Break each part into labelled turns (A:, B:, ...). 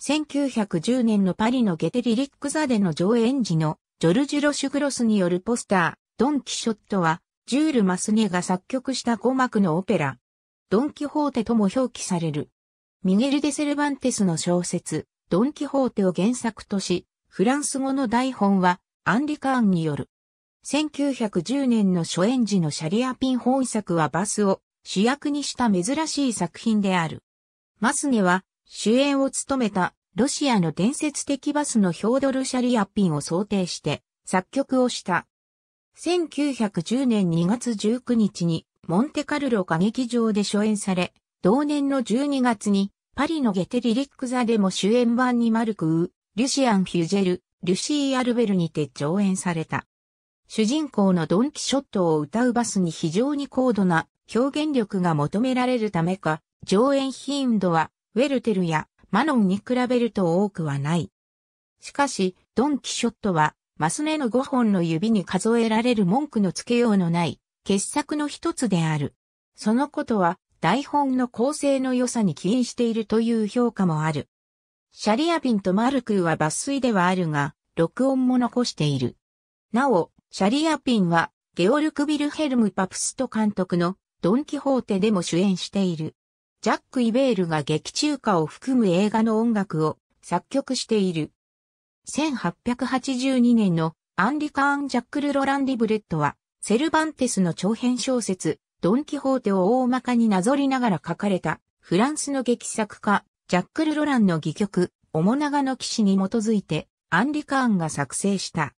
A: 1910年のパリのゲテリリック座での上演時のジョルジュ・ロシュグロスによるポスター、ドン・キショットは、ジュール・マスネが作曲した5幕のオペラ、ドン・キホーテとも表記される。ミゲル・デ・セルバンテスの小説、ドン・キホーテを原作とし、フランス語の台本は、アンリカーンによる。1910年の初演時のシャリアピン本作はバスを主役にした珍しい作品である。マスネは主演を務めたロシアの伝説的バスのヒョードル・シャリアッピンを想定して作曲をした。1910年2月19日にモンテカルロ歌劇場で初演され、同年の12月にパリのゲテリリック座でも主演版にマルクウ、リュシアン・フュジェル、リュシー・アルベルにて上演された。主人公のドン・キショットを歌うバスに非常に高度な表現力が求められるためか、上演頻度はウェルテルやマノンに比べると多くはない。しかし、ドン・キショットは、マスネの5本の指に数えられる文句のつけようのない、傑作の一つである。そのことは、台本の構成の良さに起因しているという評価もある。シャリアピンとマルクーは抜粋ではあるが、録音も残している。なお、シャリアピンは、ゲオルク・ビルヘルム・パプスト監督のドン・キホーテでも主演している。ジャック・イベールが劇中歌を含む映画の音楽を作曲している。1882年のアンリカーン・ジャックル・ロラン・リブレットは、セルバンテスの長編小説、ドン・キホーテを大まかになぞりながら書かれた、フランスの劇作家、ジャックル・ロランの戯曲、オモナガの騎士に基づいて、アンリカーンが作成した。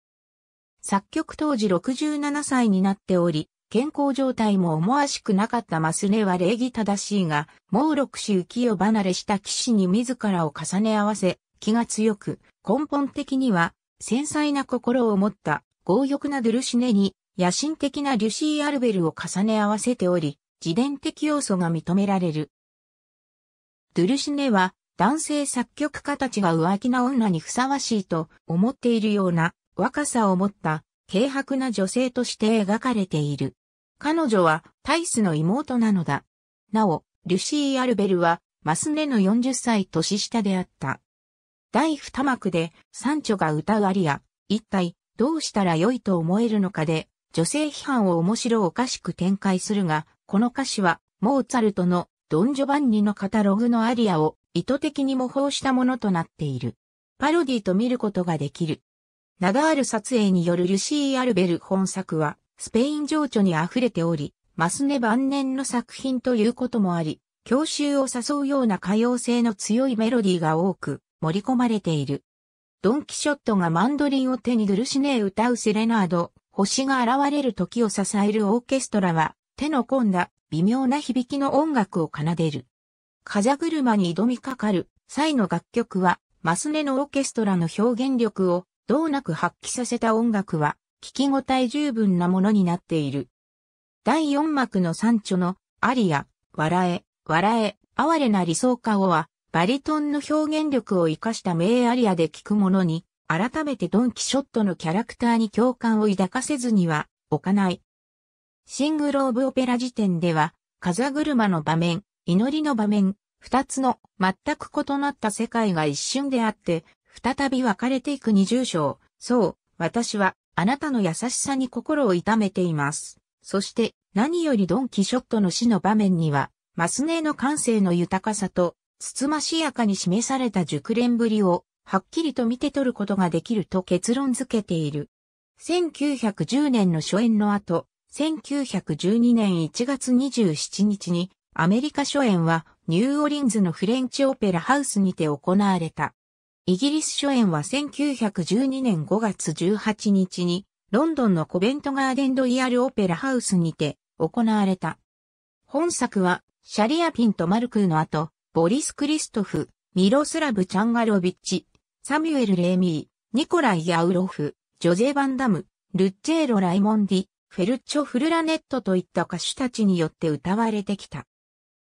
A: 作曲当時67歳になっており、健康状態も思わしくなかったマスネは礼儀正しいが、猛六氏浮世離れした騎士に自らを重ね合わせ、気が強く、根本的には、繊細な心を持った、強欲なドゥルシネに、野心的なリュシー・アルベルを重ね合わせており、自伝的要素が認められる。ドゥルシネは、男性作曲家たちが浮気な女にふさわしいと思っているような若さを持った軽薄な女性として描かれている。彼女はタイスの妹なのだ。なお、ルシー・アルベルはマスネの40歳年下であった。第二幕でサンチョが歌うアリア、一体どうしたら良いと思えるのかで、女性批判を面白おかしく展開するが、この歌詞はモーツァルトのドン・ジョバンニのカタログのアリアを意図的に模倣したものとなっている。パロディと見ることができる。ナダール撮影によるルシー・アルベル本作は、スペイン情緒に溢れており、マスネ晩年の作品ということもあり、郷愁を誘うような可用性の強いメロディーが多く盛り込まれている。ドン・キショットがマンドリンを手にドルシネー歌うセレナード、星が現れる時を支えるオーケストラは、手の込んだ微妙な響きの音楽を奏でる。風車に挑みかかる際の楽曲は、マスネのオーケストラの表現力をどうなく発揮させた音楽は、聞き応え十分なものになっている。第四幕の三著の、アリア、笑え、笑え、哀れな理想家をは、バリトンの表現力を活かした名アリアで聞くものに、改めてドン・キショットのキャラクターに共感を抱かせずには、置かない。シングローブ・オペラ時点では、風車の場面、祈りの場面、二つの全く異なった世界が一瞬であって、再び分かれていく二重章。そう、私はあなたの優しさに心を痛めています。そして何よりドン・キショットの死の場面には、マスネーの感性の豊かさと、つつましやかに示された熟練ぶりを、はっきりと見て取ることができると結論付けている。1910年の初演の後、1912年1月27日に、アメリカ初演はニューオリンズのフレンチオペラハウスにて行われた。イギリス初演は1912年5月18日に、ロンドンのコベントガーデンドイヤルオペラハウスにて行われた。本作は、シャリアピンとマルクーの後、ボリス・クリストフ、ミロスラブ・チャンガロビッチ、サミュエル・レーミー、ニコライ・アウロフ、ジョゼ・バンダム、ルッチェーロ・ライモンディ、フェルチョ・フルラネットといった歌手たちによって歌われてきた。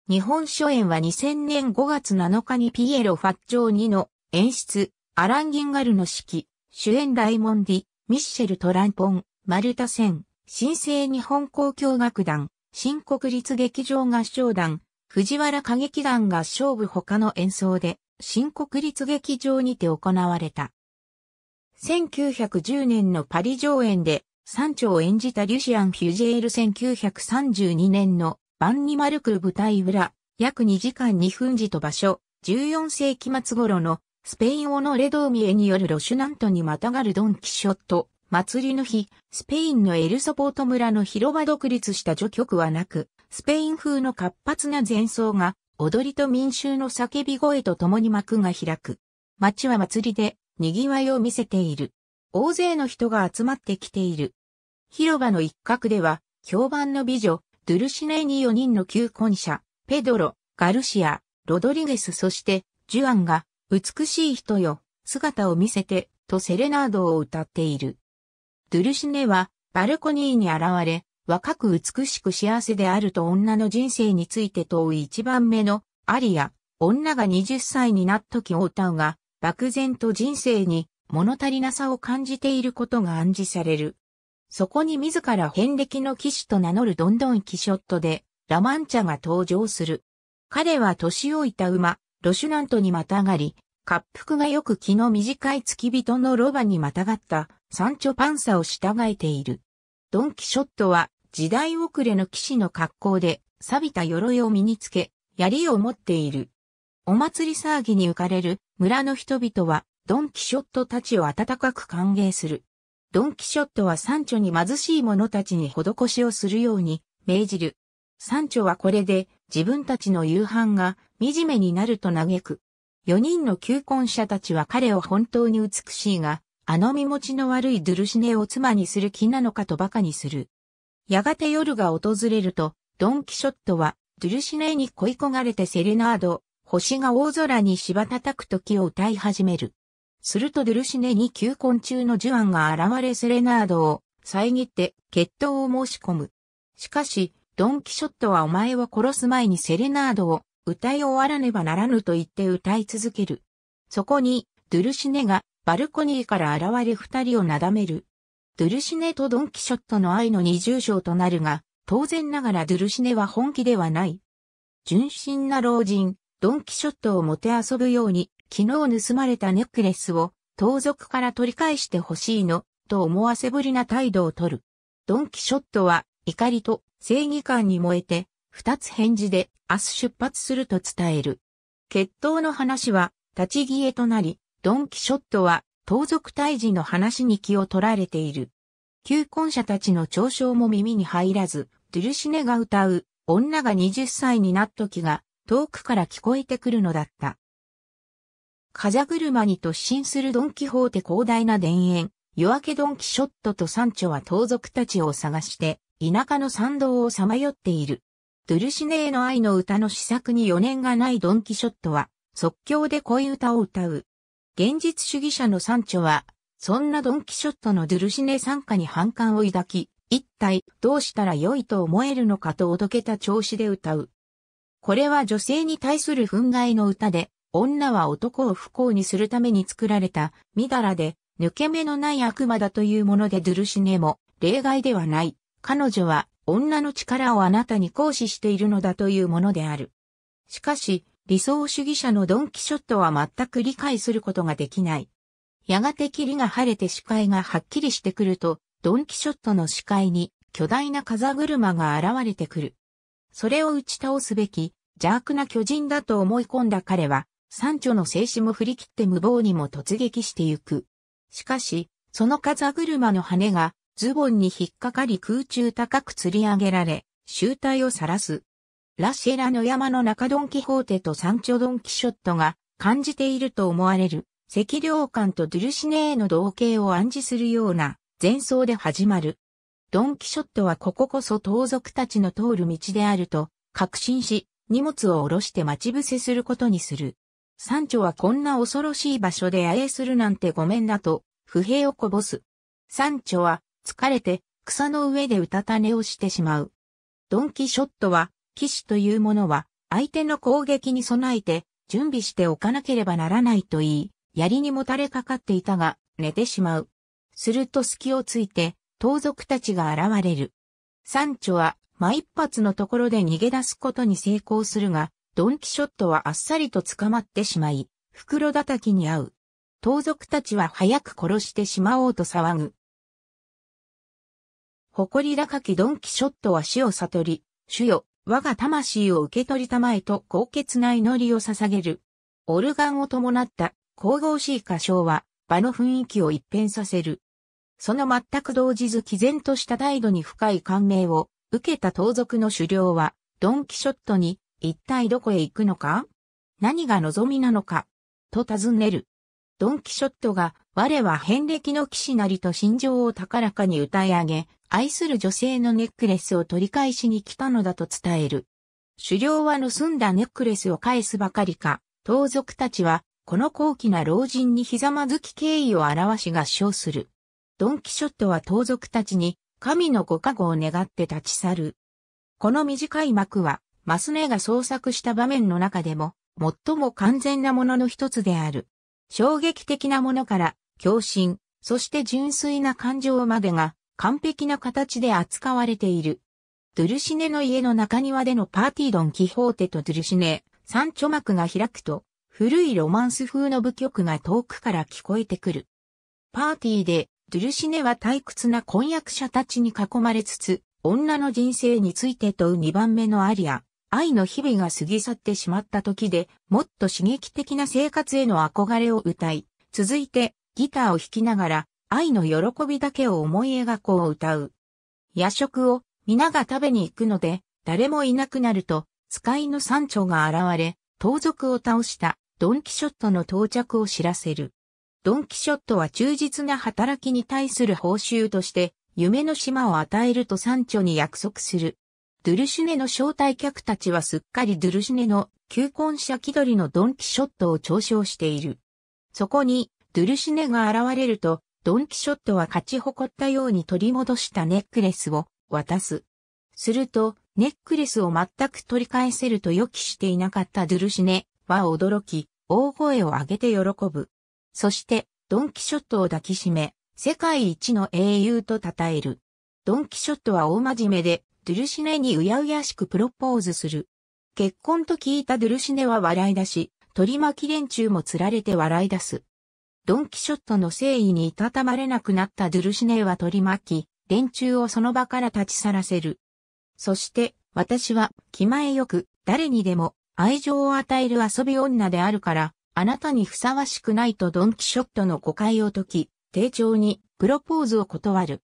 A: 日本初演は2000年5月7日にピエロ・ファッチョーニの演出、アラン・ギンガルの指揮、主演ライモンディ、ミッシェル・トランポン、マルタ・セン、新生日本交響楽団、新国立劇場合唱団、藤原歌劇団合唱部他の演奏で、新国立劇場にて行われた。1910年のパリ上演で、山頂を演じたリュシアン・フュジェール1932年のバンニマルク舞台裏、約2時間2分時と場所、14世紀末頃のスペインオノレドーミエによるロシュナントにまたがるドンキショット、祭りの日、スペインのエルソポート村の広場独立した序曲はなく、スペイン風の活発な前奏が、踊りと民衆の叫び声と共に幕が開く。街は祭りで、賑わいを見せている。大勢の人が集まってきている。広場の一角では、評判の美女、ドゥルシネーに4人の求婚者、ペドロ、ガルシア、ロドリゲスそして、ジュアンが、美しい人よ、姿を見せて、とセレナードを歌っている。ドゥルシネは、バルコニーに現れ、若く美しく幸せであると女の人生について問う一番目の、アリア、女が20歳になった時を歌うが、漠然と人生に物足りなさを感じていることが暗示される。そこに自ら遍歴の騎士と名乗るどんどんキショットで、ラマンチャが登場する。彼は年老いた馬、ロシュナントにまたがり、滑覆がよく気の短い付き人のロバにまたがったサンチョパンサを従えている。ドンキショットは時代遅れの騎士の格好で錆びた鎧を身につけ、槍を持っている。お祭り騒ぎに浮かれる村の人々はドンキショットたちを温かく歓迎する。ドンキショットはサンチョに貧しい者たちに施しをするように命じる。サンチョはこれで自分たちの夕飯が惨めになると嘆く。4人の求婚者たちは彼を本当に美しいが、あの身持ちの悪いドゥルシネを妻にする気なのかと馬鹿にする。やがて夜が訪れると、ドン・キショットは、ドゥルシネに恋焦がれてセレナード、星が大空に芝叩く時を歌い始める。するとドゥルシネに求婚中のジュアンが現れセレナードを遮って決闘を申し込む。しかし、ドン・キショットはお前を殺す前にセレナードを歌い終わらねばならぬと言って歌い続ける。そこに、ドゥルシネがバルコニーから現れ二人をなだめる。ドゥルシネとドンキショットの愛の二重章となるが、当然ながらドゥルシネは本気ではない。純真な老人、ドンキショットをもてあそぶように、昨日盗まれたネックレスを、盗賊から取り返してほしいの、と思わせぶりな態度をとる。ドンキショットは、怒りと正義感に燃えて、二つ返事で明日出発すると伝える。決闘の話は立ち消えとなり、ドン・キショットは盗賊退治の話に気を取られている。求婚者たちの嘲笑も耳に入らず、ドゥルシネが歌う女が20歳になっ時が遠くから聞こえてくるのだった。風車に突進するドン・キホーテ広大な田園、夜明けドン・キショットとサンチョは盗賊たちを探して、田舎の参道をさまよっている。ドゥルシネへの愛の歌の試作に余念がないドンキショットは、即興で恋歌を歌う。現実主義者のサンチョは、そんなドンキショットのドゥルシネ参加に反感を抱き、一体どうしたら良いと思えるのかとおどけた調子で歌う。これは女性に対する憤慨の歌で、女は男を不幸にするために作られた、みだらで、抜け目のない悪魔だというものでドゥルシネも、例外ではない。彼女は女の力をあなたに行使しているのだというものである。しかし、理想主義者のドンキショットは全く理解することができない。やがて霧が晴れて視界がはっきりしてくると、ドンキショットの視界に巨大な風車が現れてくる。それを打ち倒すべき邪悪な巨人だと思い込んだ彼は、山頂の静止も振り切って無謀にも突撃してゆく。しかし、その風車の羽がズボンに引っかかり空中高く吊り上げられ、醜態を晒す。ラシェラの山の中ドンキホーテとサンチョドンキショットが感じていると思われる、赤涼感とドゥルシネーの同型を暗示するような前奏で始まる。ドンキショットはこここそ盗賊たちの通る道であると確信し、荷物を下ろして待ち伏せすることにする。サンチョはこんな恐ろしい場所で野営するなんてごめんだと、不平をこぼす。サンチョは疲れて草の上でうたた寝をしてしまう。ドンキショットは、騎士というものは、相手の攻撃に備えて、準備しておかなければならないと言い、槍にもたれかかっていたが、寝てしまう。すると隙をついて、盗賊たちが現れる。サンチョは、ま一発のところで逃げ出すことに成功するが、ドンキショットはあっさりと捕まってしまい、袋叩きに遭う。盗賊たちは早く殺してしまおうと騒ぐ。誇り高きドンキショットは死を悟り、主よ、我が魂を受け取りたまえと高潔な祈りを捧げる。オルガンを伴った神々しい歌唱は場の雰囲気を一変させる。その全く動じず毅然とした態度に深い感銘を受けた盗賊の狩猟はドンキショットに一体どこへ行くのか何が望みなのかと尋ねる。ドンキショットが我は遍歴の騎士なりと心情を高らかに歌い上げ、愛する女性のネックレスを取り返しに来たのだと伝える。狩猟は盗んだネックレスを返すばかりか、盗賊たちは、この高貴な老人にひざまずき敬意を表し合唱する。ドンキショットは盗賊たちに、神のご加護を願って立ち去る。この短い幕は、マスネが創作した場面の中でも、最も完全なものの一つである。衝撃的なものから共振、そして純粋な感情までが完璧な形で扱われている。ドゥルシネの家の中庭でのパーティードン・キホーテとドゥルシネ、三著幕が開くと、古いロマンス風の舞曲が遠くから聞こえてくる。パーティーで、ドゥルシネは退屈な婚約者たちに囲まれつつ、女の人生について問う二番目のアリア、愛の日々が過ぎ去ってしまった時で、もっと刺激的な生活への憧れを歌い、続いて、ギターを弾きながら愛の喜びだけを思い描こう歌う。夜食を皆が食べに行くので、誰もいなくなると、使いの山頂が現れ、盗賊を倒したドンキショットの到着を知らせる。ドンキショットは忠実な働きに対する報酬として、夢の島を与えると山頂に約束する。ドゥルシュネの招待客たちはすっかりドゥルシュネの求婚者気取りのドンキショットを嘲笑している。そこにドゥルシネが現れると、ドンキショットは勝ち誇ったように取り戻したネックレスを渡す。すると、ネックレスを全く取り返せると予期していなかったドゥルシネは驚き、大声を上げて喜ぶ。そして、ドンキショットを抱きしめ、世界一の英雄と称える。ドンキショットは大真面目で、ドゥルシネにうやうやしくプロポーズする。結婚と聞いたドゥルシネは笑い出し、取り巻き連中もつられて笑い出す。ドンキショットの誠意にいたたまれなくなったドゥルシネは取り巻き、連中をその場から立ち去らせる。そして、私は、気前よく、誰にでも、愛情を与える遊び女であるから、あなたにふさわしくないとドンキショットの誤解を解き、丁重に、プロポーズを断る。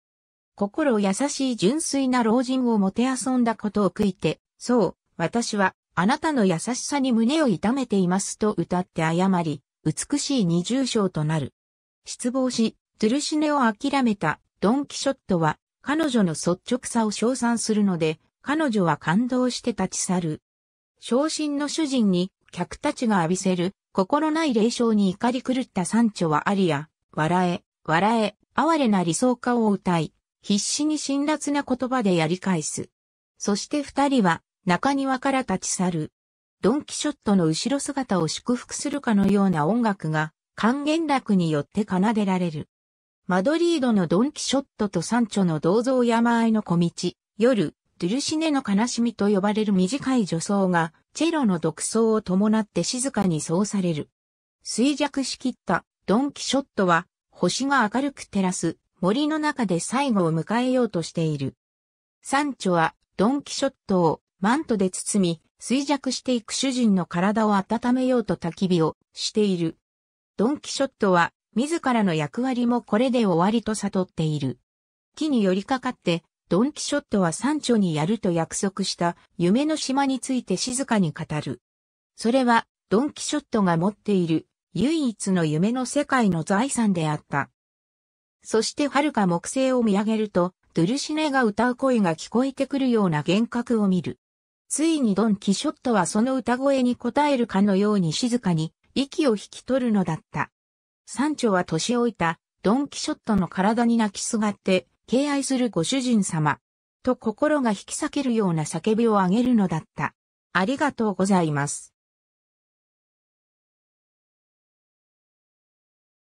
A: 心優しい純粋な老人をもてあそんだことを悔いて、そう、私は、あなたの優しさに胸を痛めていますと歌って謝り、美しい二重賞となる。失望し、トゥルシネを諦めたドン・キショットは、彼女の率直さを称賛するので、彼女は感動して立ち去る。昇進の主人に客たちが浴びせる心ない霊障に怒り狂った三頂はありや、笑え、笑え、哀れな理想家を歌い、必死に辛辣な言葉でやり返す。そして二人は中庭から立ち去る。ドン・キショットの後ろ姿を祝福するかのような音楽が、還元楽によって奏でられる。マドリードのドン・キショットとサンチョの銅像山あいの小道、夜、ドゥルシネの悲しみと呼ばれる短い助走が、チェロの独奏を伴って静かに奏される。衰弱しきったドン・キショットは、星が明るく照らす森の中で最後を迎えようとしている。サンチョはドン・キショットをマントで包み、衰弱していく主人の体を温めようと焚き火をしている。ドンキショットは自らの役割もこれで終わりと悟っている。木に寄りかかってドンキショットは山頂にやると約束した夢の島について静かに語る。それはドンキショットが持っている唯一の夢の世界の財産であった。そして遥か木星を見上げると、ドゥルシネが歌う声が聞こえてくるような幻覚を見る。ついにドン・キショットはその歌声に応えるかのように静かに息を引き取るのだった。サンチョは年老いたドン・キショットの体に泣きすがって敬愛するご主人様と心が引き裂けるような叫びをあげるのだった。ありがとうございます。